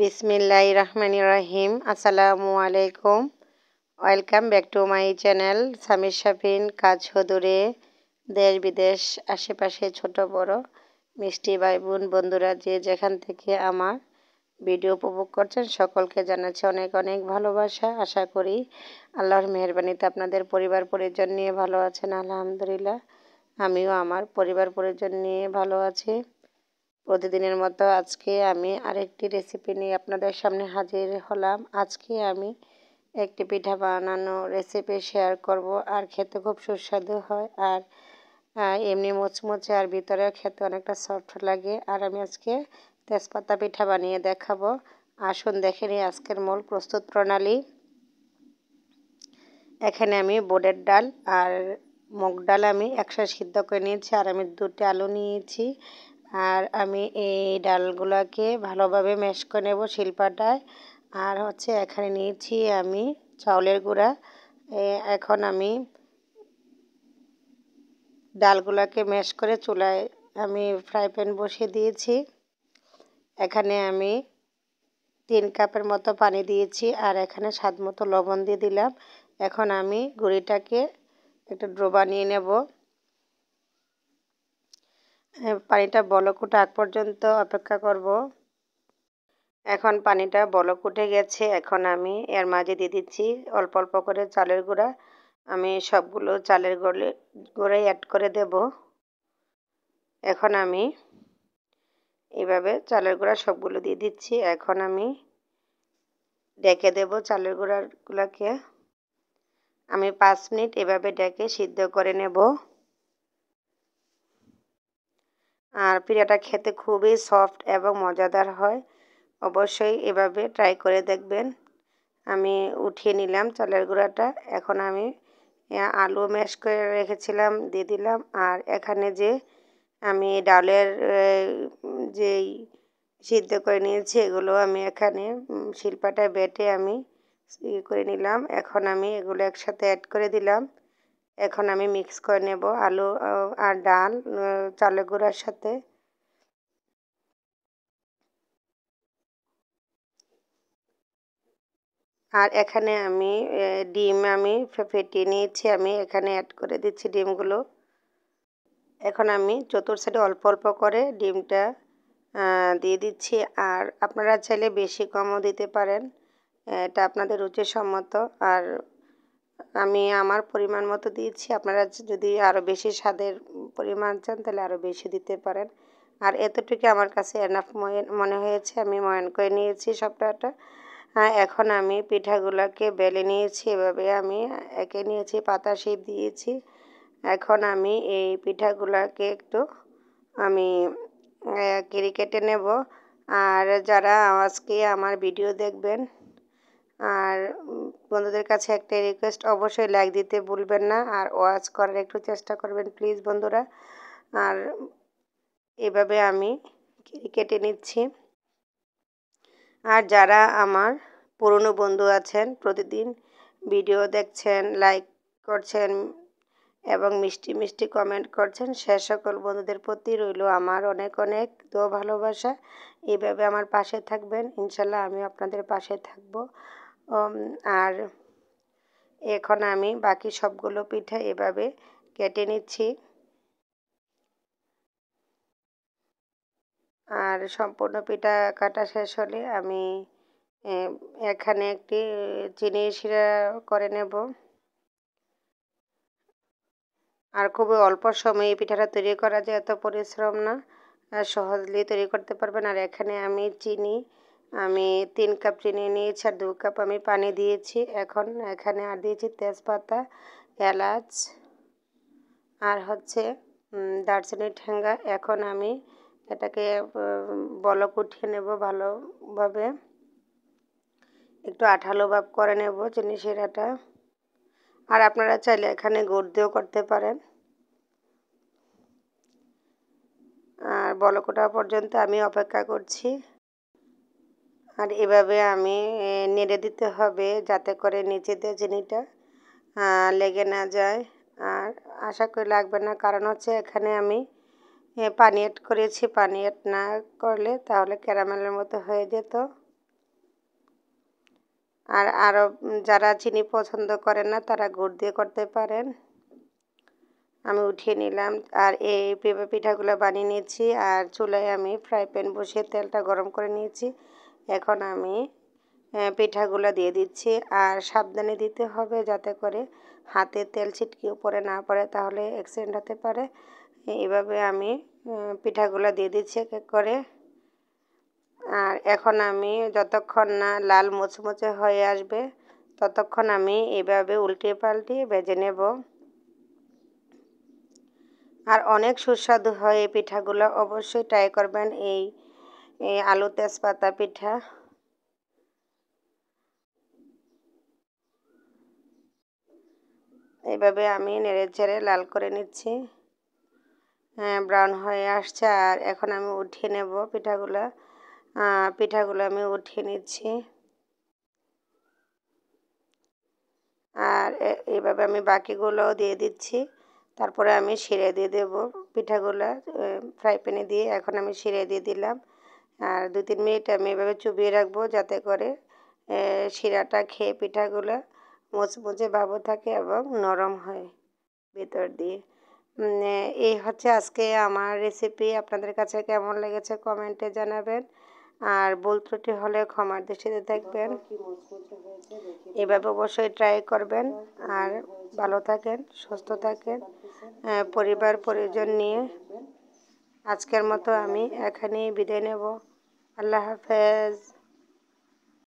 বিসমিল্লাহ রহমান রাহিম আসসালামু আলাইকুম welcome back to my channel Samir Shafin কাজ হদুরে দেশ বিদেশ আশেপাশে ছোট বড় মিষ্টি ভাই বোন বন্ধুরা যে যেখান থেকে আমার ভিডিও উপভোগ করছেন সকলকে জানাচ্ছি অনেক অনেক ভালোবাসা আশা করি আল্লাহর মেহরবানিতে আপনাদের পরিবার পরিজন নিয়ে ভালো আছেন আলহামদুলিল্লাহ আমিও আমার পরিবার পরিজন নিয়ে ভালো আছি প্রতিদিনের মতো আজকে আমি আরেকটি রেসিপি নিয়ে আপনাদের সামনে হাজির হলাম আজকে আমি একটি পিঠা বানানো রেসিপি শেয়ার করব আর খেতে খুব সুস্বাদু হয় আর এমনি মুচমুচে আর ভিতরে খেতে অনেকটা সফট লাগে আর আমি আজকে তেজপাতা পিঠা বানিয়ে দেখাবো আসুন দেখে নিই আজকের মূল প্রস্তুত প্রণালী এখানে আমি বোডের ডাল আর মুগ ডাল আমি একসাথে সিদ্ধ করে নিয়েছি আর আমি দুটি আলু নিয়েছি আর আমি এই ডালগুলোকে ভালোভাবে ম্যাশ করে নেব শিলপাটায় আর হচ্ছে এখানে নিয়েছি আমি চাউলের গুঁড়া এখন আমি ডালগুলোকে ম্যাশ করে চুলায় আমি ফ্রাই প্যান বসিয়ে দিয়েছি এখানে আমি তিন কাপের মতো পানি দিয়েছি আর এখানে স্বাদ মতো লবণ দিয়ে দিলাম এখন আমি গুঁড়িটাকে একটা ড্রো বানিয়ে নেব হ্যাঁ, পানিটা বলক উঠে আগ পর্যন্ত অপেক্ষা করব এখন পানিটা বলক উঠে গেছে এখন আমি এর মাঝে দিয়ে দিচ্ছি অল্প অল্প করে চালের গুঁড়া আমি সবগুলো চালের গুঁড়ে গুঁড়াই অ্যাড করে দেব এখন আমি এভাবে চালের গুঁড়া সবগুলো দিয়ে দিচ্ছি এখন আমি ডেকে দেব চালের গুঁড়াগুলোকে আমি পাঁচ মিনিট এভাবে ডেকে সিদ্ধ করে নেব আর পিঠাটা খেতে খুবই সফট এবং মজাদার হয় অবশ্যই এভাবে ট্রাই করে দেখবেন আমি উঠিয়ে নিলাম চালের গুঁড়াটা এখন আমি আলু ম্যাশ করে রেখেছিলাম দিয়ে দিলাম আর এখানে যে আমি ডালের যেই সিদ্ধ করে নিয়েছি এগুলো আমি এখানে শিল্পাটা বেটে আমি ইয়ে করে নিলাম এখন আমি এগুলো একসাথে অ্যাড করে দিলাম এখন আমি মিক্স করে নেব আলু আর ডাল চালের গুঁড়ার সাথে আর এখানে আমি ডিম আমি ফেটিয়ে নিয়েছি আমি এখানে অ্যাড করে দিচ্ছি ডিমগুলো এখন আমি চতুর সাইডে অল্প অল্প করে ডিমটা দিয়ে দিচ্ছি আর আপনারা চাইলে বেশি কমও দিতে পারেন এটা আপনাদের রুচিসম্মত আর আমি আমার পরিমাণ মতো দিয়েছি আপনারা যদি আরও বেশি স্বাদের পরিমাণ চান তাহলে আরও বেশি দিতে পারেন আর এতটুকু আমার কাছে এনাফ মনে হয়েছে আমি ময়ন করে নিয়েছি সবটাটা এখন আমি পিঠাগুলোকে বেলে নিয়েছি এভাবে আমি একে নিয়েছি পাতা শিপ দিয়েছি এখন আমি এই পিঠাগুলোকে একটু আমি কেটে নেব আর যারা আজকে আমার ভিডিও দেখবেন আর বন্ধুদের কাছে একটা রিকোয়েস্ট অবশ্যই লাইক দিতে ভুলবেন না আর ওয়াচ করার একটু চেষ্টা করবেন প্লিজ বন্ধুরা আর এভাবে আমি কেটে নিচ্ছি আর যারা আমার পুরনো বন্ধু আছেন প্রতিদিন ভিডিও দেখছেন লাইক করছেন এবং মিষ্টি মিষ্টি কমেন্ট করছেন সে সকল বন্ধুদের প্রতি রইল আমার অনেক অনেক দো ভালোবাসা এভাবে আমার পাশে থাকবেন ইনশাল্লাহ আমি আপনাদের পাশে থাকবো আর এখন আমি বাকি সবগুলো পিঠা এভাবে কেটে নিচ্ছি আর সম্পূর্ণ পিঠা কাটা শেষ হলে আমি এখানে একটি চিনি শিরা করে নেব আর খুবই অল্প সময়ে এই পিঠাটা তৈরি করা যায় এত পরিশ্রম না সহজলি তৈরি করতে পারবেন আর এখানে আমি চিনি আমি তিন কাপ চিনি নিয়েছি আর দু কাপ আমি পানি দিয়েছি এখন এখানে আর দিয়েছি তেজপাতা এলাচ আর হচ্ছে দারচিনি ঠেঙ্গা এখন আমি এটাকে বলক উঠিয়ে নেব ভালোভাবে একটু আঠালো ভাব করে নেব চিনি সেরাটা আর আপনারা চাইলে এখানে গুড় দিয়েও করতে পারেন আর বলকোটা পর্যন্ত আমি অপেক্ষা করছি আর এভাবে আমি নেড়ে দিতে হবে যাতে করে নিচেতে চিনিটা লেগে না যায় আর আশা করি লাগবে না কারণ হচ্ছে এখানে আমি পানি এড করেছি পানি এড না করলে তাহলে ক্যারামেলের মতো হয়ে যেত আর আরও যারা চিনি পছন্দ করেন না তারা গুড় দিয়ে করতে পারেন আমি উঠিয়ে নিলাম আর এই পিঠাগুলো বানিয়ে নিয়েছি আর চুলায় আমি ফ্রাই প্যান বসিয়ে তেলটা গরম করে নিয়েছি এখন আমি পিঠাগুলো দিয়ে দিচ্ছি আর সাবধানে দিতে হবে যাতে করে হাতে তেল ছিটকে উপরে না পড়ে তাহলে অ্যাক্সিডেন্ট হতে পারে এভাবে আমি পিঠাগুলো দিয়ে দিচ্ছি এক এক করে আর এখন আমি যতক্ষণ না লাল মুচমুচে হয়ে আসবে ততক্ষণ আমি এভাবে উল্টে পাল্টে বেজে নেব আর অনেক সুস্বাদু হয় এই পিঠাগুলো অবশ্যই ট্রাই করবেন এই আলু তেজপাতা পিঠা এইভাবে আমি নেড়ে ঝেড়ে লাল করে নিচ্ছি ব্রাউন হ্যাঁ, হয়ে আসছে আর এখন আমি উঠিয়ে নেব পিঠাগুলো পিঠাগুলো আমি উঠিয়ে নিচ্ছি আর এইভাবে আমি বাকিগুলোও দিয়ে দিচ্ছি তারপরে আমি সিরে দিয়ে দেবো পিঠাগুলো ফ্রাই প্যানে দিয়ে এখন আমি সিরে দিয়ে দিলাম আর দু তিন মিনিট আমি এভাবে চুবিয়ে রাখবো যাতে করে শিরাটা খেয়ে পিঠাগুলো মোচমোচে ভাবও থাকে এবং নরম হয় ভেতর দিয়ে এই হচ্ছে আজকে আমার রেসিপি আপনাদের কাছে কেমন লেগেছে কমেন্টে জানাবেন আর বল ত্রুটি হলে ক্ষমার দৃষ্টিতে থাকবেন এভাবে অবশ্যই ট্রাই করবেন আর ভালো থাকেন সুস্থ থাকেন পরিবার পরিজন নিয়ে আজকের মতো আমি এখানেই বিদায় নেব আল্লাহ হাফেজ